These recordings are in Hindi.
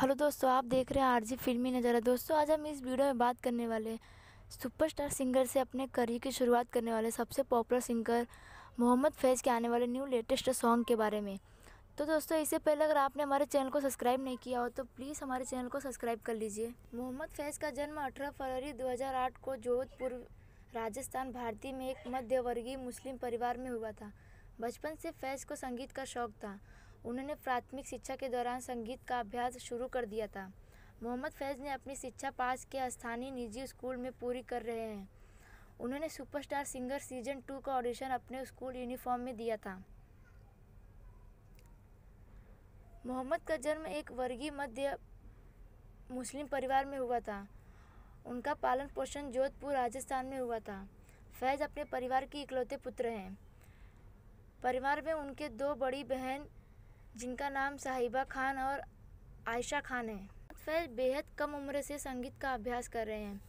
हेलो दोस्तों आप देख रहे हैं आरजी फिल्मी नज़ारा दोस्तों आज हम इस वीडियो में बात करने वाले सुपरस्टार सिंगर से अपने करियर की शुरुआत करने वाले सबसे पॉपुलर सिंगर मोहम्मद फैज़ के आने वाले न्यू लेटेस्ट सॉन्ग के बारे में तो दोस्तों इससे पहले अगर आपने हमारे चैनल को सब्सक्राइब नहीं किया हो तो प्लीज़ हमारे चैनल को सब्सक्राइब कर लीजिए मोहम्मद फैज़ का जन्म अठारह फरवरी दो को जोधपुर राजस्थान भारतीय में एक मध्यवर्गीय मुस्लिम परिवार में हुआ था बचपन से फैज़ को संगीत का शौक था उन्होंने प्राथमिक शिक्षा के दौरान संगीत का अभ्यास शुरू कर दिया था मोहम्मद फैज़ ने अपनी शिक्षा पास के स्थानीय निजी स्कूल में पूरी कर रहे हैं उन्होंने सुपरस्टार सिंगर सीजन टू का ऑडिशन अपने स्कूल यूनिफॉर्म में दिया था मोहम्मद का जन्म एक वर्गीय मध्य मुस्लिम परिवार में हुआ था उनका पालन पोषण जोधपुर राजस्थान में हुआ था फैज़ अपने परिवार के इकलौते पुत्र हैं परिवार में उनके दो बड़ी बहन जिनका नाम साहिबा खान और आयशा खान है फैज बेहद कम उम्र से संगीत का अभ्यास कर रहे हैं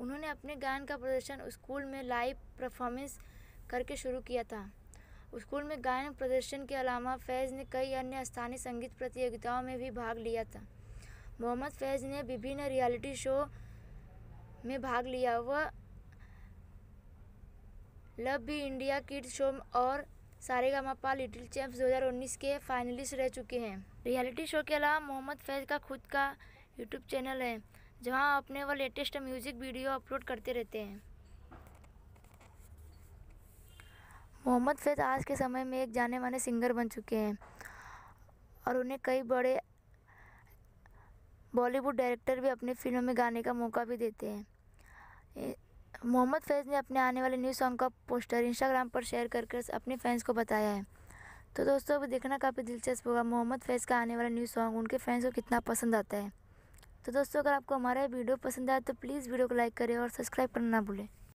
उन्होंने अपने गायन का प्रदर्शन स्कूल में लाइव परफॉर्मेंस करके शुरू किया था स्कूल में गायन प्रदर्शन के अलावा फैज़ ने कई अन्य स्थानीय संगीत प्रतियोगिताओं में भी भाग लिया था मोहम्मद फैज़ ने विभिन्न रियलिटी शो में भाग लिया वह लव भी इंडिया किड्स शो और मापा लिटिल हज़ार 2019 के फाइनलिस्ट रह चुके हैं रियलिटी शो के अलावा मोहम्मद फैज का खुद का यूट्यूब चैनल है जहां अपने वो लेटेस्ट म्यूज़िक वीडियो अपलोड करते रहते हैं मोहम्मद फैज आज के समय में एक जाने माने सिंगर बन चुके हैं और उन्हें कई बड़े बॉलीवुड डायरेक्टर भी अपनी फिल्म में गाने का मौका भी देते हैं मोहम्मद फैज़ ने अपने आने वाले न्यू सॉन्ग का पोस्टर इंस्टाग्राम पर शेयर कर कर अपने फैंस को बताया है तो दोस्तों अभी देखना काफ़ी दिलचस्प होगा मोहम्मद फैज़ का आने वाला न्यू सॉन्ग उनके फैंस को कितना पसंद आता है तो दोस्तों अगर आपको हमारा वीडियो पसंद आया तो प्लीज़ वीडियो को लाइक करें और सब्सक्राइब करना ना भूलें